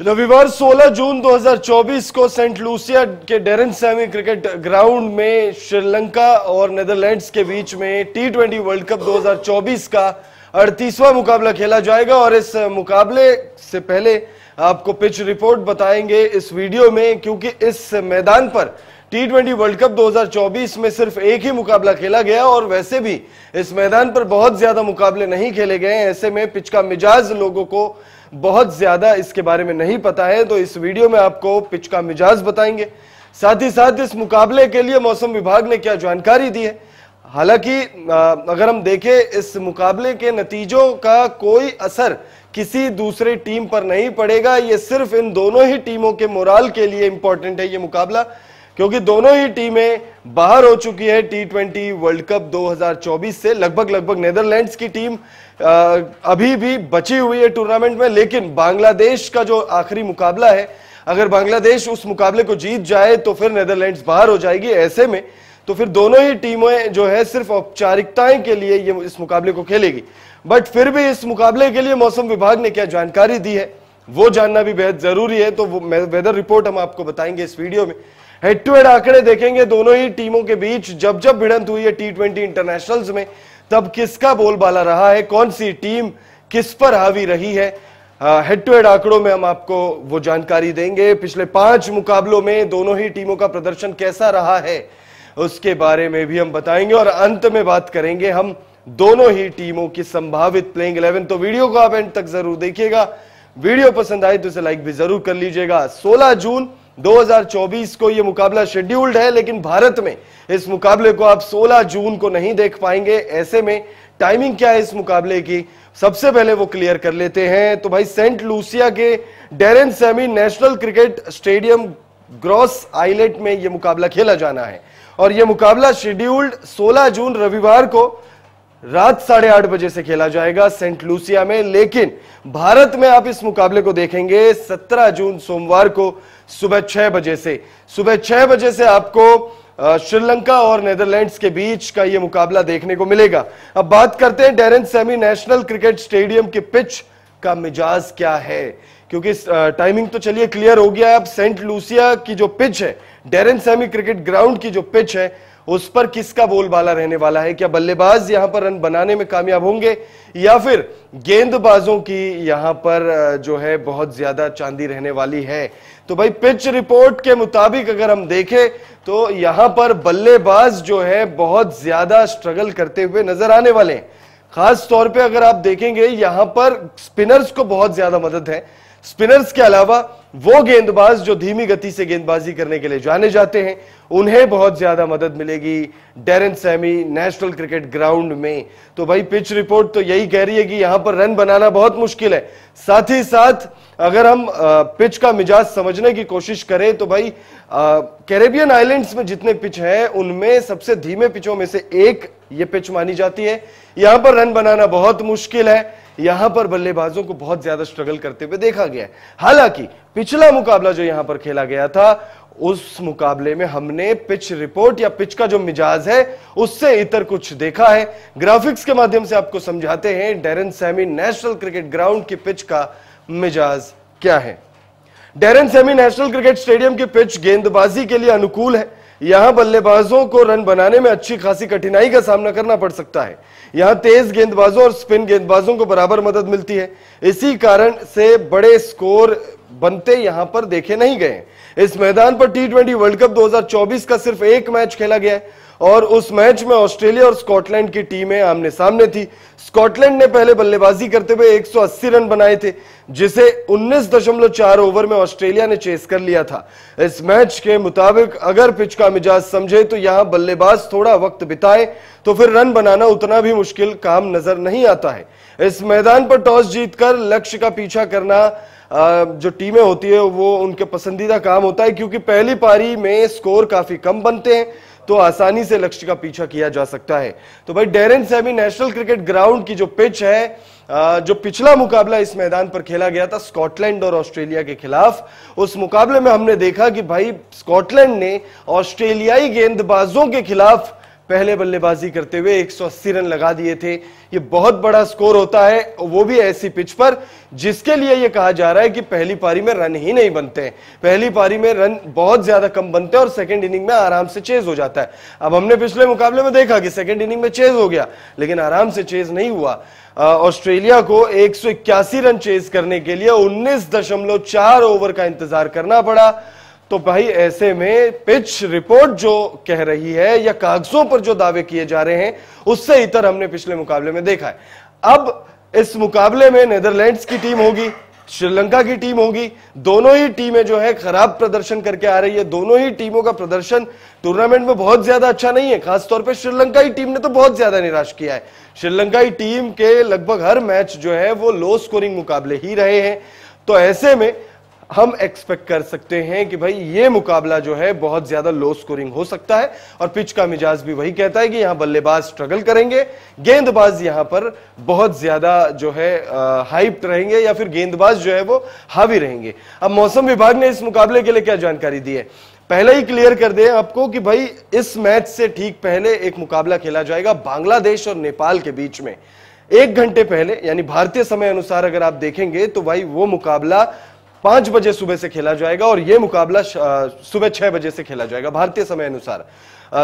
रविवार 16 जून 2024 को Saint Lucia के डेरन सैमी क्रिकेट ग्राउंड में श्रीलंका और नेदरलैंड्स के बीच में टी ट्वेंटी वर्ल्ड कप 2024 का अड़तीसवा मुकाबला खेला जाएगा और इस मुकाबले से पहले आपको पिच रिपोर्ट बताएंगे इस वीडियो में क्योंकि इस मैदान पर टी ट्वेंटी वर्ल्ड कप 2024 में सिर्फ एक ही मुकाबला खेला गया और वैसे भी इस मैदान पर बहुत ज्यादा मुकाबले नहीं खेले गए ऐसे में पिच का मिजाज लोगों को बहुत ज़्यादा इसके बारे में नहीं पता है तो इस वीडियो में आपको पिच का मिजाज बताएंगे साथ ही साथ इस मुकाबले के लिए मौसम विभाग ने क्या जानकारी दी है हालांकि अगर हम देखें इस मुकाबले के नतीजों का कोई असर किसी दूसरे टीम पर नहीं पड़ेगा ये सिर्फ इन दोनों ही टीमों के मोराल के लिए इंपॉर्टेंट है ये मुकाबला क्योंकि दोनों ही टीमें बाहर हो चुकी है टी ट्वेंटी वर्ल्ड कप 2024 से लगभग लगभग नेदरलैंड्स की टीम अभी भी बची हुई है टूर्नामेंट में लेकिन बांग्लादेश का जो आखिरी मुकाबला है अगर बांग्लादेश उस मुकाबले को जीत जाए तो फिर नेदरलैंड्स बाहर हो जाएगी ऐसे में तो फिर दोनों ही टीमें जो है सिर्फ औपचारिकताएं के लिए ये इस मुकाबले को खेलेगी बट फिर भी इस मुकाबले के लिए मौसम विभाग ने क्या जानकारी दी है वो जानना भी बेहद जरूरी है तो वेदर रिपोर्ट हम आपको बताएंगे इस वीडियो में हेड टू हेड आंकड़े देखेंगे दोनों ही टीमों के बीच जब जब भिड़ंत हुई है टी ट्वेंटी इंटरनेशनल में तब किसका बोलबाला रहा है कौन सी टीम किस पर हावी रही है हेड टू हेड आंकड़ों में हम आपको वो जानकारी देंगे पिछले पांच मुकाबलों में दोनों ही टीमों का प्रदर्शन कैसा रहा है उसके बारे में भी हम बताएंगे और अंत में बात करेंगे हम दोनों ही टीमों की संभावित प्लेइंग इलेवन तो वीडियो को आप एंड तक जरूर देखिएगा वीडियो पसंद आए तो इसे लाइक भी जरूर कर लीजिएगा 16 जून 2024 को यह मुकाबला शेड्यूल्ड है लेकिन भारत में इस मुकाबले को आप 16 जून को नहीं देख पाएंगे ऐसे में टाइमिंग क्या है इस मुकाबले की सबसे पहले वो क्लियर कर लेते हैं तो भाई सेंट लूसिया के Daren Sammy national cricket stadium Gros Islet में यह मुकाबला खेला जाना है और यह मुकाबला शेड्यूल्ड 16 जून रविवार को रात साढ़े आठ बजे से खेला जाएगा सेंट लूसिया में लेकिन भारत में आप इस मुकाबले को देखेंगे 17 जून सोमवार को सुबह छह बजे से सुबह छह बजे से आपको श्रीलंका और नेदरलैंड्स के बीच का यह मुकाबला देखने को मिलेगा अब बात करते हैं Daren Sammy national cricket stadium की पिच का मिजाज क्या है क्योंकि टाइमिंग तो चलिए क्लियर हो गया है अब सेंट लूसिया की जो पिच है डेरन सेमी क्रिकेट ग्राउंड की जो पिच है उस पर किसका बोलबाला रहने वाला है क्या बल्लेबाज यहां पर रन बनाने में कामयाब होंगे या फिर गेंदबाजों की यहां पर जो है बहुत ज्यादा चांदी रहने वाली है तो भाई पिच रिपोर्ट के मुताबिक अगर हम देखें तो यहां पर बल्लेबाज जो है बहुत ज्यादा स्ट्रगल करते हुए नजर आने वाले हैं खास तौर पे अगर आप देखेंगे यहां पर स्पिनर्स को बहुत ज्यादा मदद है स्पिनर्स के अलावा वो गेंदबाज जो धीमी गति से गेंदबाजी करने के लिए जाने जाते हैं उन्हें बहुत ज्यादा मदद मिलेगी Daren Sammy national cricket ground में तो भाई पिच रिपोर्ट तो यही कह रही है कि यहां पर रन बनाना बहुत मुश्किल है साथ ही साथ अगर हम पिच का मिजाज समझने की कोशिश करें तो भाई कैरेबियन आइलैंड्स में जितने पिच हैं उनमें सबसे धीमे पिचों में से एक ये पिच मानी जाती है यहां पर रन बनाना बहुत मुश्किल है यहां पर बल्लेबाजों को बहुत ज्यादा स्ट्रगल करते हुए देखा गया हालांकि पिछला मुकाबला जो यहां पर खेला गया था उस मुकाबले में हमने पिच रिपोर्ट या पिच का जो मिजाज है उससे इतर कुछ देखा है ग्राफिक्स के माध्यम से आपको समझाते हैं Daren Sammy national cricket ground की पिच का मिजाज क्या है Daren Sammy national cricket stadium की पिच गेंदबाजी के लिए अनुकूल है यहां बल्लेबाजों को रन बनाने में अच्छी खासी कठिनाई का सामना करना पड़ सकता है यहां तेज गेंदबाजों और स्पिन गेंदबाजों को बराबर मदद मिलती है इसी कारण से बड़े स्कोर बनते यहां पर देखे नहीं गए इस मैदान पर टी वर्ल्ड कप 2024 का सिर्फ एक मैच खेला गया है और उस मैच में ऑस्ट्रेलिया और स्कॉटलैंड की टीमें आमने सामने थी स्कॉटलैंड ने पहले बल्लेबाजी करते हुए 180 रन बनाए थे जिसे 19.4 ओवर में ऑस्ट्रेलिया ने चेस कर लिया था इस मैच के मुताबिक अगर पिच का मिजाज समझे तो यहां बल्लेबाज थोड़ा वक्त बिताए तो फिर रन बनाना उतना भी मुश्किल काम नजर नहीं आता है इस मैदान पर टॉस जीतकर लक्ष्य का पीछा करना जो टीमें होती है वो उनके पसंदीदा काम होता है क्योंकि पहली पारी में स्कोर काफी कम बनते हैं तो आसानी से लक्ष्य का पीछा किया जा सकता है तो भाई Daren Sammy national cricket ground की जो पिच है जो पिछला मुकाबला इस मैदान पर खेला गया था स्कॉटलैंड और ऑस्ट्रेलिया के खिलाफ उस मुकाबले में हमने देखा कि भाई स्कॉटलैंड ने ऑस्ट्रेलियाई गेंदबाजों के खिलाफ पहले बल्लेबाजी करते हुए 180 रन लगा दिए थे ये बहुत बड़ा स्कोर होता है वो भी ऐसी पिच पर जिसके लिए ये कहा जा रहा है कि पहली पारी में रन ही नहीं बनते पहली पारी में रन बहुत ज्यादा कम बनते हैं और सेकेंड इनिंग में आराम से चेज हो जाता है अब हमने पिछले मुकाबले में देखा कि सेकेंड इनिंग में चेज हो गया लेकिन आराम से चेज नहीं हुआ ऑस्ट्रेलिया को एक रन चेज करने के लिए उन्नीस ओवर का इंतजार करना पड़ा तो भाई ऐसे में पिच रिपोर्ट जो कह रही है या कागजों पर जो दावे किए जा रहे हैं उससे इतर हमने पिछले मुकाबले में देखा है अब इस मुकाबले में नेदरलैंड्स की टीम होगी श्रीलंका की टीम होगी दोनों ही टीमें जो है खराब प्रदर्शन करके आ रही है दोनों ही टीमों का प्रदर्शन टूर्नामेंट में बहुत ज्यादा अच्छा नहीं है खासतौर पर श्रीलंका की टीम ने तो बहुत ज्यादा निराश किया है श्रीलंका की टीम के लगभग हर मैच जो है वो लो स्कोरिंग मुकाबले ही रहे हैं तो ऐसे में हम एक्सपेक्ट कर सकते हैं कि भाई ये मुकाबला जो है बहुत ज्यादा लो स्कोरिंग हो सकता है और पिच का मिजाज भी वही कहता है कि यहां बल्लेबाज स्ट्रगल करेंगे गेंदबाज यहां पर बहुत ज्यादा जो है हाइप्ड रहेंगे या फिर गेंदबाज जो है वो हावी रहेंगे अब मौसम विभाग ने इस मुकाबले के लिए क्या जानकारी दी है पहले ही क्लियर कर दें आपको कि भाई इस मैच से ठीक पहले एक मुकाबला खेला जाएगा बांग्लादेश और नेपाल के बीच में एक घंटे पहले यानी भारतीय समय अनुसार अगर आप देखेंगे तो भाई वो मुकाबला पांच बजे सुबह से खेला जाएगा और यह मुकाबला सुबह छह बजे से खेला जाएगा भारतीय समय अनुसार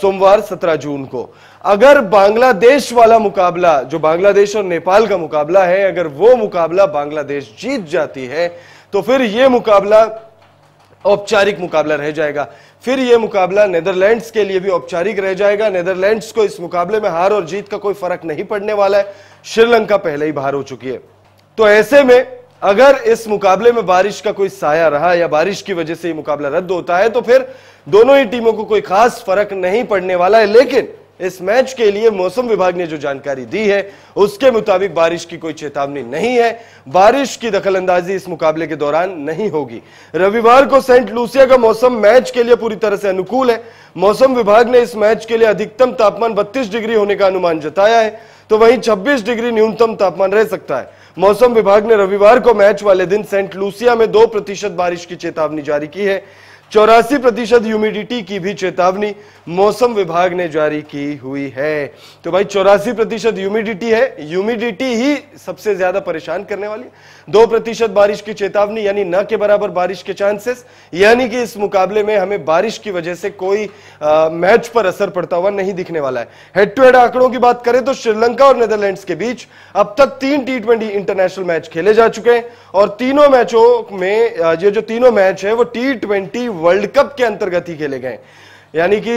सोमवार सत्रह जून को अगर बांग्लादेश वाला मुकाबला जो बांग्लादेश और नेपाल का मुकाबला है अगर वो मुकाबला बांग्लादेश जीत जाती है तो फिर यह मुकाबला औपचारिक मुकाबला रह जाएगा फिर यह मुकाबला नेदरलैंड्स के लिए भी औपचारिक रह जाएगा नेदरलैंड्स को इस मुकाबले में हार और जीत का कोई फर्क नहीं पड़ने वाला है श्रीलंका पहले ही बाहर हो चुकी है तो ऐसे में अगर इस मुकाबले में बारिश का कोई साया रहा या बारिश की वजह से ये मुकाबला रद्द होता है तो फिर दोनों ही टीमों को कोई खास फर्क नहीं पड़ने वाला है लेकिन इस मैच के लिए मौसम विभाग ने जो जानकारी दी है उसके मुताबिक बारिश की कोई चेतावनी नहीं है बारिश की दखलंदाजी इस मुकाबले के दौरान नहीं होगी रविवार को सेंट लूसिया का मौसम मैच के लिए पूरी तरह से अनुकूल है मौसम विभाग ने इस मैच के लिए अधिकतम तापमान बत्तीस डिग्री होने का अनुमान जताया है तो वहीं छब्बीस डिग्री न्यूनतम तापमान रह सकता है मौसम विभाग ने रविवार को मैच वाले दिन सेंट लूसिया में दो प्रतिशत बारिश की चेतावनी जारी की है चौरासी प्रतिशत ह्यूमिडिटी की भी चेतावनी मौसम विभाग ने जारी की हुई है तो भाई चौरासी प्रतिशत ह्यूमिडिटी है ह्यूमिडिटी ही सबसे ज्यादा परेशान करने वाली दो प्रतिशत बारिश की चेतावनी यानी न के बराबर बारिश के चांसेस यानी कि इस मुकाबले में हमें बारिश की वजह से कोई मैच पर असर पड़ता हुआ नहीं दिखने वाला है हेड टू हेड आंकड़ों की बात करें तो श्रीलंका और नेदरलैंड के बीच अब तक तीन टी ट्वेंटी इंटरनेशनल मैच खेले जा चुके हैं और तीनों मैचों में ये जो तीनों मैच है वो टी ट्वेंटी वर्ल्ड कप के अंतर्गत ही खेले गए यानी कि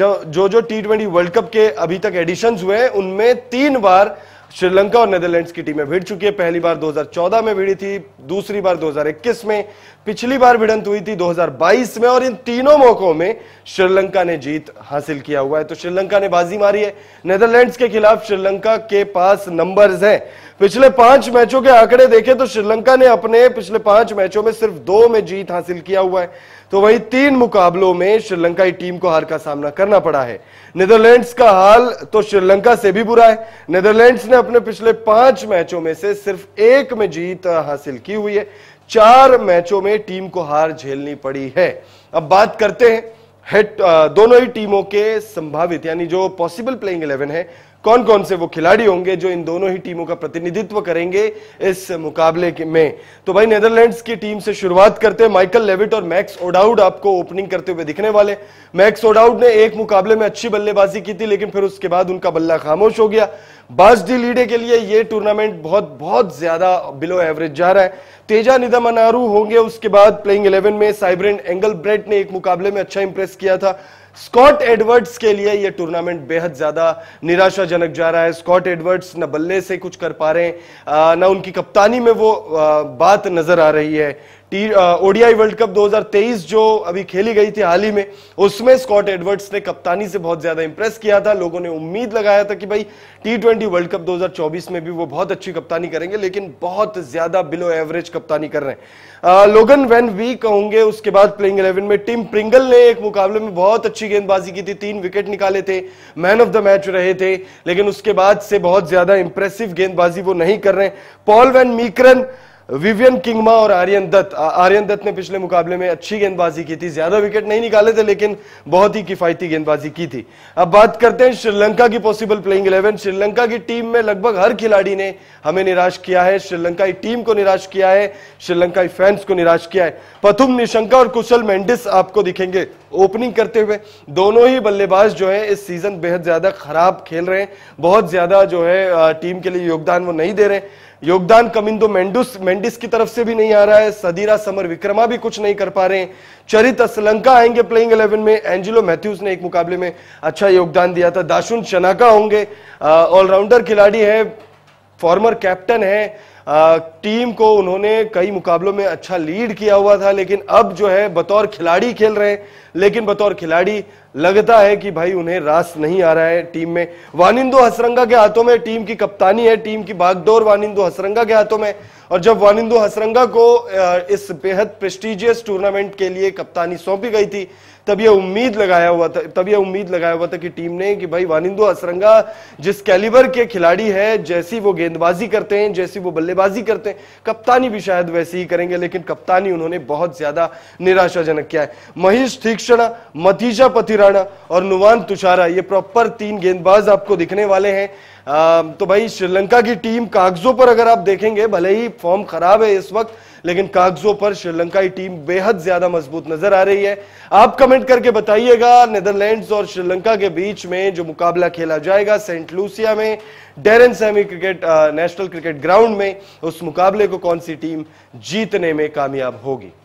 जो जो टी ट्वेंटी वर्ल्ड कप के अभी तक एडिशन हुए हैं उनमें तीन बार श्रीलंका और नेदरलैंड्स की टीमें भिड़ चुकी है पहली बार 2014 में भिड़ी थी दूसरी बार 2021 में पिछली बार भिड़ंत हुई थी 2022 में और इन तीनों मौकों में श्रीलंका ने जीत हासिल किया हुआ है तो श्रीलंका ने बाजी मारी है नेदरलैंड्स के खिलाफ श्रीलंका के पास नंबर्स हैं पिछले पांच मैचों के आंकड़े देखें तो श्रीलंका ने अपने पिछले पांच मैचों में सिर्फ दो में जीत हासिल किया हुआ है तो वहीं तीन मुकाबलों में श्रीलंका की टीम को हार का सामना करना पड़ा है नीदरलैंड्स का हाल तो श्रीलंका से भी बुरा है नीदरलैंड्स ने अपने पिछले पांच मैचों में से सिर्फ एक में जीत हासिल की हुई है चार मैचों में टीम को हार झेलनी पड़ी है अब बात करते हैं हेड uh, दोनों ही टीमों के संभावित यानी जो पॉसिबल प्लेइंग इलेवन है कौन कौन से वो खिलाड़ी होंगे जो इन दोनों ही टीमों का प्रतिनिधित्व करेंगे इस मुकाबले में तो भाई नेदरलैंड्स की टीम से शुरुआत करते हैं माइकल लेविट और मैक्स ओडाउड आपको ओपनिंग करते हुए दिखने वाले मैक्स ओडाउड ने एक मुकाबले में अच्छी बल्लेबाजी की थी लेकिन फिर उसके बाद उनका बल्ला खामोश हो गया बाज डी लीडे के लिए ये टूर्नामेंट बहुत बहुत ज्यादा बिलो एवरेज जा रहा है तेजा अनारू होंगे उसके बाद प्लेइंग इलेवन में साइब्रेन एंगल ब्रेड ने एक मुकाबले में अच्छा इंप्रेस किया था स्कॉट एडवर्ड्स के लिए यह टूर्नामेंट बेहद ज्यादा निराशाजनक जा रहा है स्कॉट एडवर्ड्स न बल्ले से कुछ कर पा रहे हैं न उनकी कप्तानी में वो बात नजर आ रही है ओडीआई वर्ल्ड कप 2023 जो अभी खेली गई थी हाल ही में उसमें स्कॉट एडवर्ड्स ने कप्तानी से बहुत ज्यादा इंप्रेस किया था लोगों ने उम्मीद लगाया था कि भाई टी ट्वेंटी वर्ल्ड कप 2024 में भी वो बहुत अच्छी कप्तानी करेंगे लेकिन बहुत ज्यादा बिलो एवरेज कप्तानी कर रहे हैं लोगन वेन वी कहूंगे उसके बाद प्लेइंग इलेवन में टीम प्रिंगल ने एक मुकाबले में बहुत अच्छी गेंदबाजी की थी तीन विकेट निकाले थे मैन ऑफ द मैच रहे थे लेकिन उसके बाद से बहुत ज्यादा इंप्रेसिव गेंदबाजी वो नहीं कर रहे Paul van Meekeren Vivian Kingma और आर्यन दत्त आर्यन दत्त ने पिछले मुकाबले में अच्छी गेंदबाजी की थी ज्यादा विकेट नहीं निकाले थे लेकिन बहुत ही किफायती गेंदबाजी की थी अब बात करते हैं श्रीलंका की पॉसिबल प्लेइंग इलेवन श्रीलंका की टीम में लगभग हर खिलाड़ी ने हमें निराश किया है श्रीलंकाई टीम को निराश किया है श्रीलंकाई फैंस को निराश किया है पथुम निशंका और कुशल मेंडिस आपको दिखेंगे ओपनिंग करते हुए दोनों ही बल्लेबाज जो है इस सीजन बेहद ज्यादा खराब खेल रहे हैं बहुत ज्यादा जो है टीम के लिए योगदान वो नहीं दे रहे हैं योगदान कमिंदो मेंडुस मेंडिस की तरफ से भी नहीं आ रहा है सदीरा समर विक्रमा भी कुछ नहीं कर पा रहे हैं चरित असलंका आएंगे प्लेइंग इलेवन में एंजिलो मैथ्यूज ने एक मुकाबले में अच्छा योगदान दिया था दाशुन शनाका होंगे ऑलराउंडर खिलाड़ी है फॉर्मर कैप्टन हैं टीम को उन्होंने कई मुकाबलों में अच्छा लीड किया हुआ था लेकिन अब जो है बतौर खिलाड़ी खेल रहे हैं लेकिन बतौर खिलाड़ी लगता है कि भाई उन्हें रास नहीं आ रहा है टीम में वानिंदो हसरंगा के हाथों में टीम की कप्तानी है टीम की बागडोर वानिंदो हसरंगा के हाथों में और जब वानिंदो हसरंगा को इस बेहद प्रेस्टिजियस टूर्नामेंट के लिए कप्तानी सौंपी गई थी तब यह उम्मीद लगाया हुआ था तब यह उम्मीद लगाया हुआ था कि टीम ने कि भाई वानिंदो हसरंगा जिस कैलिबर के खिलाड़ी है जैसी वो गेंदबाजी करते हैं जैसी वो बल्लेबाजी करते हैं कप्तानी भी शायद वैसी ही करेंगे लेकिन कप्तानी उन्होंने बहुत ज्यादा निराशाजनक किया है महेश थीक्षणा मतीजा पथिराणा और नुवान तुषारा ये प्रॉपर तीन गेंदबाज आपको दिखने वाले हैं तो भाई श्रीलंका की टीम कागजों पर अगर आप देखेंगे भले ही फॉर्म खराब है इस वक्त लेकिन कागजों पर श्रीलंका की टीम बेहद ज्यादा मजबूत नजर आ रही है आप कमेंट करके बताइएगा नेदरलैंड्स और श्रीलंका के बीच में जो मुकाबला खेला जाएगा सेंट लूसिया में Daren Sammy cricket national cricket ground में उस मुकाबले को कौन सी टीम जीतने में कामयाब होगी